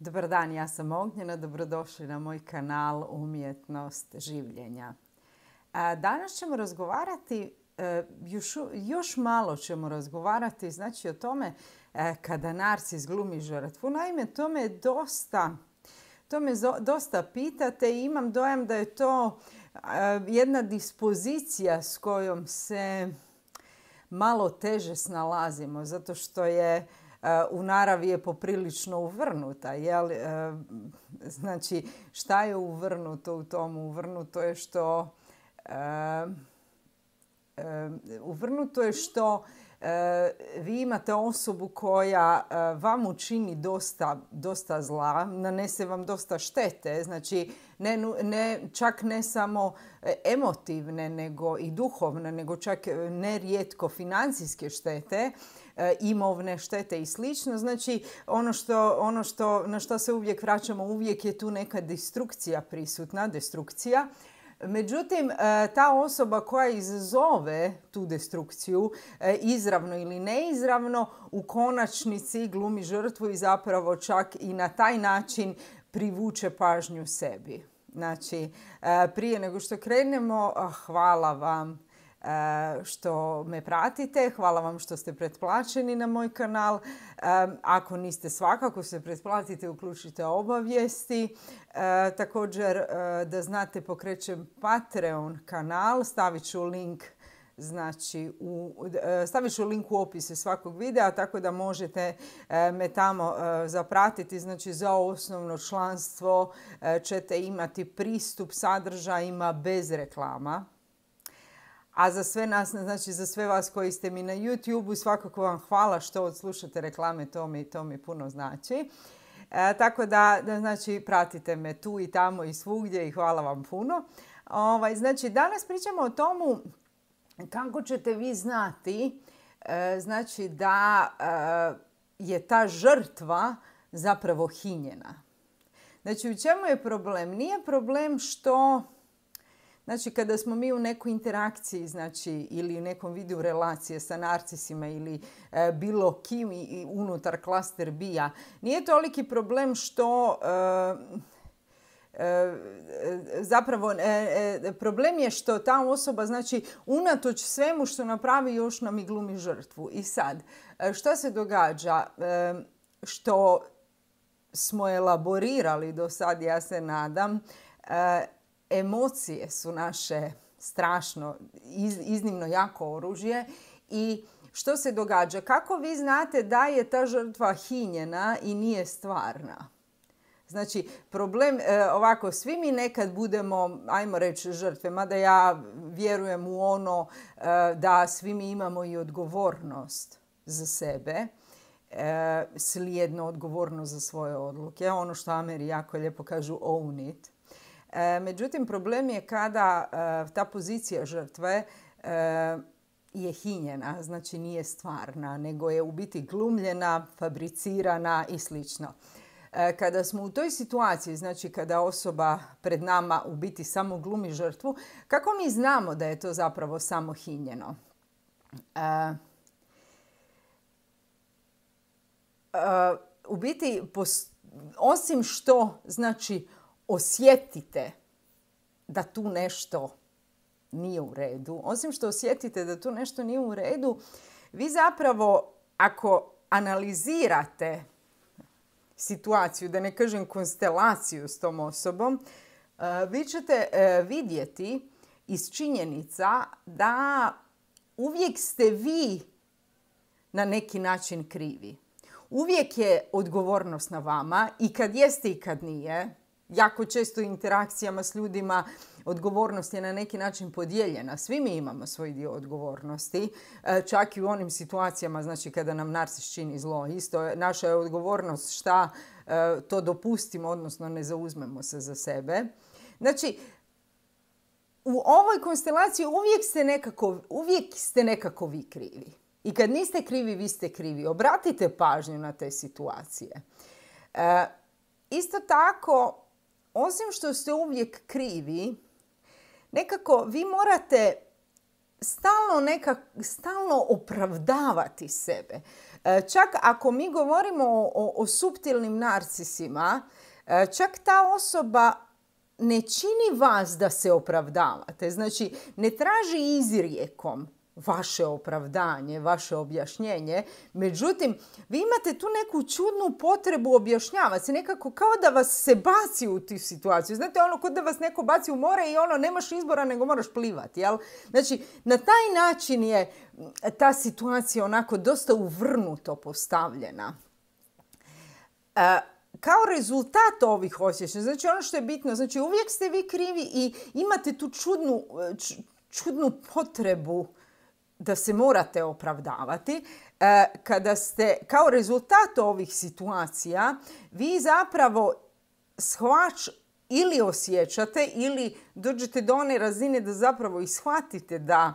Dobar dan, ja sam Ognjena, dobrodošli na moj kanal Umjetnost življenja. Danas ćemo razgovarati, e, još, malo ćemo razgovarati znači o tome e, kada narcis glumi žrtvu. Naime, to me dosta, to me dosta pitate i imam dojam da je to e, jedna dispozicija s kojom se malo teže snalazimo, zato što je u naravi je poprilično uvrnuta. Jel? E, znači, šta je uvrnuto u tom? Uvrnuto je što... E, e, uvrnuto je što vi imate osobu koja vam učini dosta, dosta zla, nanese vam dosta štete, znači čak ne samo emotivne nego i duhovne, nego čak nerijetko financijske štete. E, imovne štete i slično. Znači, ono, ono na što se uvijek vraćamo, uvijek je tu neka destrukcija prisutna, destrukcija. Međutim, e, ta osoba koja izazove tu destrukciju, e, izravno ili neizravno, u konačnici glumi žrtvu i zapravo čak i na taj način privuče pažnju sebi. Znači, prije nego što krenemo, hvala vam E, što me pratite. Hvala vam što ste pretplaćeni na moj kanal. E, ako niste svakako se pretplatite, uključite obavijesti. E, također da znate pokrećem Patreon kanal, stavit ću link Znači, u, stavit ću link u opisu svakog videa tako da možete me tamo zapratiti. Znači, za osnovno članstvo ćete imati pristup sadržajima bez reklama. A za sve nas, znači za sve vas koji ste mi na YouTube-u, svakako vam hvala što odslušate reklame, to mi, to mi puno znači. E, tako da, da, znači, pratite me tu i tamo i svugdje i hvala vam puno. Ovaj, znači, danas pričamo o tomu kako ćete vi znati e, znači da e, je ta žrtva zapravo hinjena. Znači, u čemu je problem? Nije problem što Znači, kada smo mi u nekoj interakciji, znači, ili u nekom vidu relacije sa narcisima ili e, bilo kim i unutar klaster bija, nije toliki problem što... E, e, zapravo problem je što ta osoba znači unatoč svemu što napravi još nam i glumi žrtvu. I sad, što se događa? što smo elaborirali do sad, ja se nadam, emocije su naše strašno, iznimno jako oružje i što se događa? Kako vi znate da je ta žrtva hinjena i nije stvarna? Znači, problem, e, ovako, svi mi nekad budemo, ajmo reći, žrtve, mada ja vjerujem u ono e, da svi mi imamo i odgovornost za sebe, e, slijedno odgovornost za svoje odluke. Ono što Ameri jako lijepo kažu own it. E, međutim, problem je kada e, ta pozicija žrtve e, je hinjena, znači nije stvarna, nego je u biti glumljena, fabricirana i slično. Kada smo u toj situaciji, znači kada osoba pred nama u biti samo glumi žrtvu, kako mi znamo da je to zapravo samo hinjeno? U biti, osim što znači osjetite da tu nešto nije u redu, osim što osjetite da tu nešto nije u redu, vi zapravo ako analizirate situaciju, da ne kažem konstelaciju s tom osobom, eh, vi ćete eh, vidjeti iz činjenica da uvijek ste vi na neki način krivi. Uvijek je odgovornost na vama i kad jeste i kad nije, jako često interakcijama s ljudima odgovornost je na neki način podijeljena. Svi mi imamo svoj dio odgovornosti, e, čak i u onim situacijama znači kada nam narcis čini zlo. Isto naša je odgovornost šta e, to dopustimo, odnosno ne zauzmemo se za sebe. Znači, u ovoj konstelaciji uvijek ste nekako, uvijek ste nekako vi krivi. I kad niste krivi, vi ste krivi. Obratite pažnju na te situacije. E, isto tako, osim što ste uvijek krivi, nekako vi morate stalno, stalno opravdavati sebe. E, čak ako mi govorimo o, o suptilnim narcisima, e, čak ta osoba ne čini vas da se opravdavate. Znači, ne traži izrijekom vaše opravdanje, vaše objašnjenje. Međutim, vi imate tu neku čudnu potrebu objašnjavati se, nekako kao da vas se baci u tu situaciju. Znate, ono kod da vas neko baci u more i ono, nemaš izbora nego moraš plivati, jel? Znači, na taj način je ta situacija onako dosta uvrnuto postavljena. E, kao rezultat ovih osjećaja, znači ono što je bitno, znači uvijek ste vi krivi i imate tu čudnu, e, čudnu potrebu da se morate opravdavati e, kada ste kao rezultat ovih situacija vi zapravo shvać ili osjećate ili dođete do one razine da zapravo ishvatite da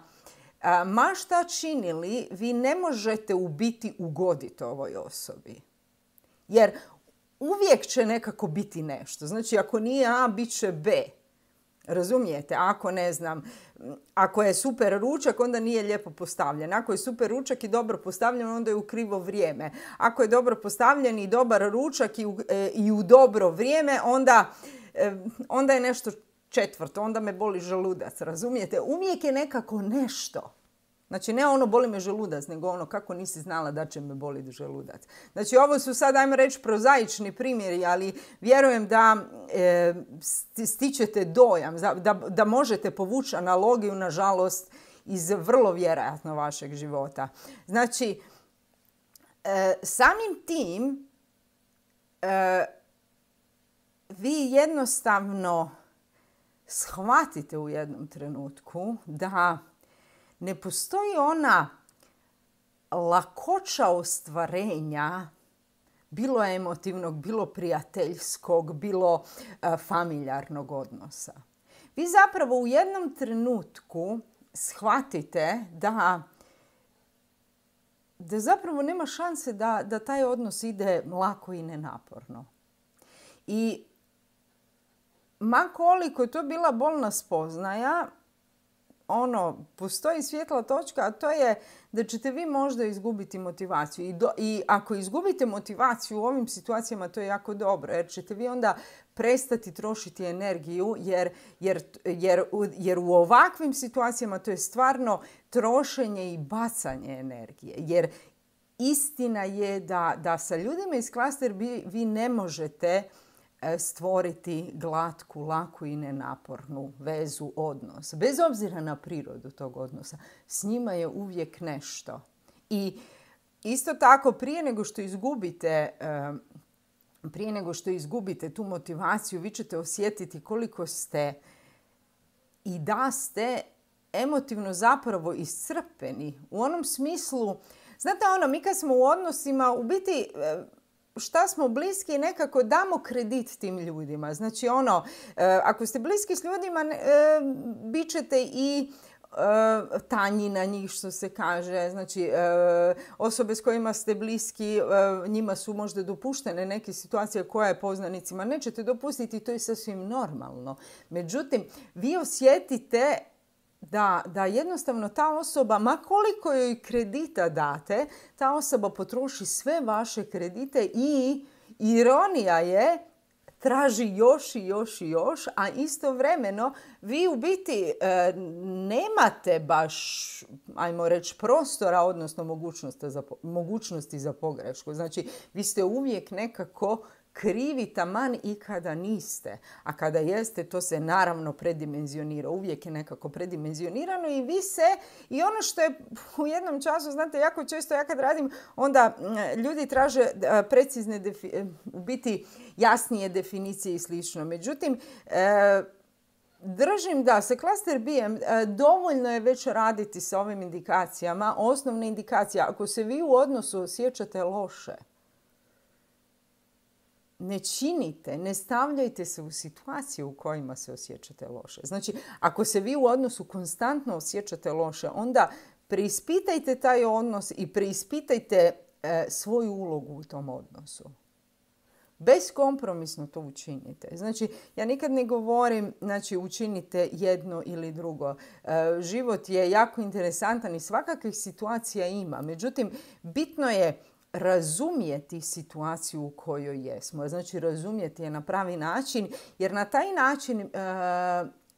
e, ma šta činili vi ne možete u biti ugoditi ovoj osobi. Jer uvijek će nekako biti nešto. Znači ako nije A, bit će B. Razumijete, ako ne znam, ako je super ručak, onda nije lijepo postavljen. Ako je super ručak i dobro postavljen, onda je u krivo vrijeme. Ako je dobro postavljen i dobar ručak i u, e, i u dobro vrijeme, onda, e, onda je nešto četvrto, onda me boli želudac, razumijete? Uvijek je nekako nešto. Znači, ne ono boli me želudac, nego ono kako nisi znala da će me boliti želudac. Znači, ovo su sad, ajmo reći, prozaični primjeri, ali vjerujem da e, stičete dojam, da, možete povući analogiju, nažalost, iz vrlo vjerojatno vašeg života. Znači, e, samim tim e, vi jednostavno shvatite u jednom trenutku da ne postoji ona lakoća ostvarenja bilo emotivnog, bilo prijateljskog, bilo e, familjarnog odnosa. Vi zapravo u jednom trenutku shvatite da da zapravo nema šanse da, da taj odnos ide lako i nenaporno. I makoliko koliko je to bila bolna spoznaja, ono, postoji svjetla točka, a to je da ćete vi možda izgubiti motivaciju. I, I ako izgubite motivaciju u ovim situacijama, to je jako dobro, jer ćete vi onda prestati trošiti energiju, jer, jer, jer, u ovakvim situacijama to je stvarno trošenje i bacanje energije. Jer istina je da, da sa ljudima iz klaster vi ne možete E, stvoriti glatku, laku i nenapornu vezu odnos. Bez obzira na prirodu tog odnosa, s njima je uvijek nešto. I isto tako prije nego što izgubite e, prije nego što izgubite tu motivaciju, vi ćete osjetiti koliko ste i da ste emotivno zapravo iscrpeni. U onom smislu, znate ono, mi kad smo u odnosima, u biti e, šta smo bliski nekako damo kredit tim ljudima. Znači ono, e, ako ste bliski s ljudima, e, bit ćete i e, tanji na njih što se kaže. Znači osobe s kojima ste bliski, njima su možda dopuštene neke situacije koja je poznanicima. Nećete dopustiti, to je sasvim normalno. Međutim, vi osjetite da, da jednostavno ta osoba, ma koliko joj kredita date, ta osoba potroši sve vaše kredite i ironija je traži još i još i još, a istovremeno vi u biti e, nemate baš, ajmo reći, prostora, odnosno mogućnosti za, mogućnosti za pogrešku. Znači, vi ste uvijek nekako krivi taman i kada niste. A kada jeste, to se naravno predimenzionira. Uvijek je nekako predimenzionirano i vi se, i ono što je u jednom času, znate, jako često ja kad radim, onda ljudi traže precizne, e, u biti jasnije definicije i slično. Međutim, e, Držim da se klaster bijem e, dovoljno je već raditi sa ovim indikacijama. Osnovna indikacija, ako se vi u odnosu osjećate loše, ne činite, ne stavljajte se u situacije u kojima se osjećate loše. Znači, ako se vi u odnosu konstantno osjećate loše, onda preispitajte taj odnos i preispitajte e, svoju ulogu u tom odnosu. Beskompromisno to učinite. Znači, ja nikad ne govorim, znači, učinite jedno ili drugo. E, život je jako interesantan i svakakvih situacija ima. Međutim, bitno je razumijeti situaciju u kojoj jesmo. Znači razumjeti je na pravi način jer na taj način e,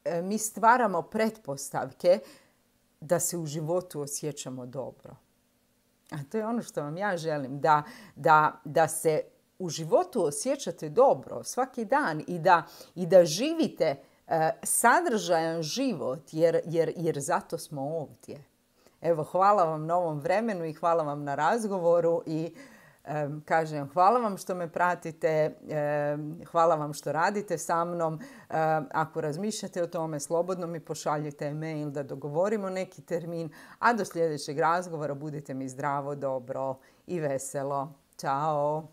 e, mi stvaramo pretpostavke da se u životu osjećamo dobro. A to je ono što vam ja želim, da, da, da se u životu osjećate dobro svaki dan i da, i da živite e, sadržajan život jer, jer, jer zato smo ovdje. Evo, hvala vam na ovom vremenu i hvala vam na razgovoru i kažem hvala vam što me pratite, hvala vam što radite sa mnom. ako razmišljate o tome, slobodno mi pošaljite mail da dogovorimo neki termin, a do sljedećeg razgovora budite mi zdravo, dobro i veselo. Ćao!